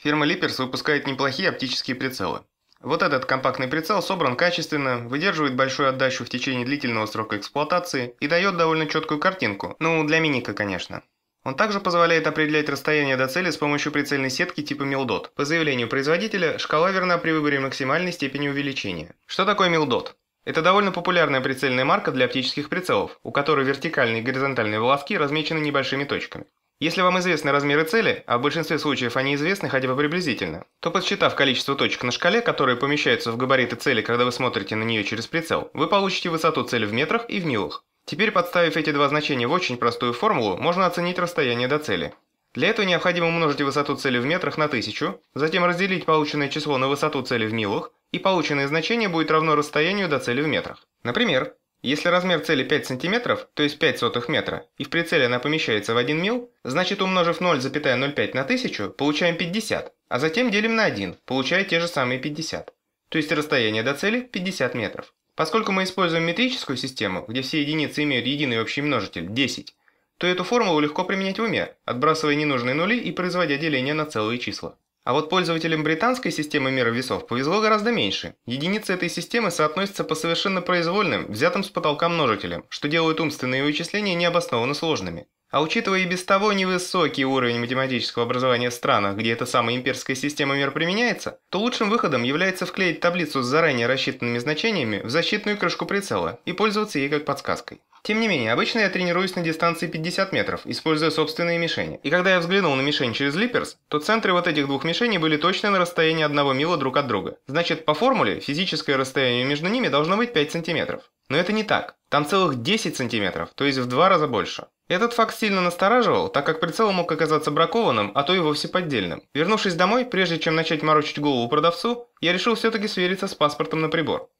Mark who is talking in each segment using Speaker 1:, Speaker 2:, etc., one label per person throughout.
Speaker 1: Фирма Липерс выпускает неплохие оптические прицелы. Вот этот компактный прицел собран качественно, выдерживает большую отдачу в течение длительного срока эксплуатации и дает довольно четкую картинку, ну для миника, конечно. Он также позволяет определять расстояние до цели с помощью прицельной сетки типа Милдот. По заявлению производителя, шкала верна при выборе максимальной степени увеличения. Что такое Милдот? Это довольно популярная прицельная марка для оптических прицелов, у которой вертикальные и горизонтальные волоски размечены небольшими точками. Если вам известны размеры цели, а в большинстве случаев они известны хотя бы приблизительно, то подсчитав количество точек на шкале, которые помещаются в габариты цели, когда вы смотрите на нее через прицел, вы получите высоту цели в метрах и в нилах. Теперь, подставив эти два значения в очень простую формулу, можно оценить расстояние до цели. Для этого необходимо умножить высоту цели в метрах на 1000, затем разделить полученное число на высоту цели в нилах, и полученное значение будет равно расстоянию до цели в метрах. Например, если размер цели 5 см, то есть 5 сотых метра, и в прицеле она помещается в 1 мил, значит умножив 0,05 на 1000, получаем 50, а затем делим на 1, получая те же самые 50. То есть расстояние до цели 50 метров. Поскольку мы используем метрическую систему, где все единицы имеют единый общий множитель 10, то эту формулу легко применять в уме, отбрасывая ненужные нули и производя деление на целые числа. А вот пользователям британской системы мира весов повезло гораздо меньше. Единицы этой системы соотносятся по совершенно произвольным, взятым с потолка множителям, что делает умственные вычисления необоснованно сложными. А учитывая и без того невысокий уровень математического образования в странах, где эта самая имперская система мер применяется, то лучшим выходом является вклеить таблицу с заранее рассчитанными значениями в защитную крышку прицела и пользоваться ей как подсказкой. Тем не менее, обычно я тренируюсь на дистанции 50 метров, используя собственные мишени. И когда я взглянул на мишень через липерс, то центры вот этих двух мишеней были точно на расстоянии одного мила друг от друга. Значит, по формуле, физическое расстояние между ними должно быть 5 сантиметров. Но это не так. Там целых 10 сантиметров, то есть в два раза больше. Этот факт сильно настораживал, так как прицел мог оказаться бракованным, а то и вовсе поддельным. Вернувшись домой, прежде чем начать морочить голову продавцу, я решил все-таки свериться с паспортом на прибор.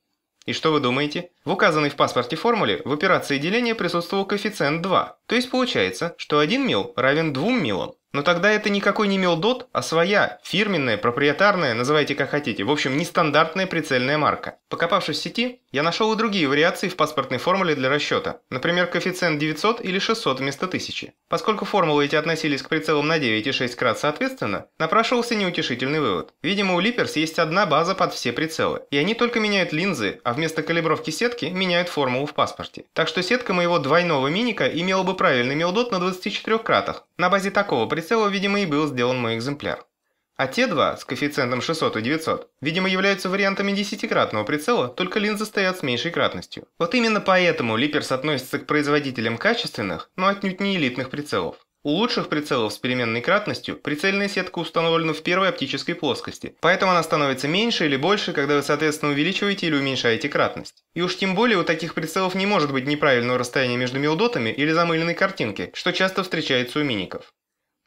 Speaker 1: И что вы думаете? В указанной в паспорте формуле в операции деления присутствовал коэффициент 2, то есть получается, что 1 мил равен 2 милам. Но тогда это никакой не Милдот, а своя, фирменная, проприетарная, называйте как хотите, в общем, нестандартная прицельная марка. Покопавшись в сети, я нашел и другие вариации в паспортной формуле для расчета, например, коэффициент 900 или 600 вместо 1000. Поскольку формулы эти относились к прицелам на 9 и 6 крат соответственно, напрашивался неутешительный вывод. Видимо, у Липерс есть одна база под все прицелы, и они только меняют линзы, а вместо калибровки сетки меняют формулу в паспорте. Так что сетка моего двойного миника имела бы правильный Милдот на 24 кратах. На базе такого прицела, видимо, и был сделан мой экземпляр. А те два, с коэффициентом 600 и 900, видимо, являются вариантами десятикратного прицела, только линзы стоят с меньшей кратностью. Вот именно поэтому Липерс относится к производителям качественных, но отнюдь не элитных прицелов. У лучших прицелов с переменной кратностью прицельная сетка установлена в первой оптической плоскости, поэтому она становится меньше или больше, когда вы соответственно увеличиваете или уменьшаете кратность. И уж тем более у таких прицелов не может быть неправильного расстояния между мелдотами или замыленной картинки, что часто встречается у миников.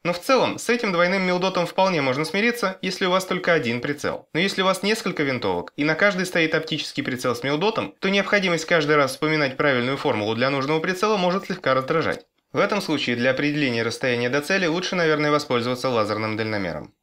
Speaker 1: Но в целом, с этим двойным милдотом вполне можно смириться, если у вас только один прицел. Но если у вас несколько винтовок, и на каждой стоит оптический прицел с милдотом, то необходимость каждый раз вспоминать правильную формулу для нужного прицела может слегка раздражать. В этом случае для определения расстояния до цели лучше, наверное, воспользоваться лазерным дальномером.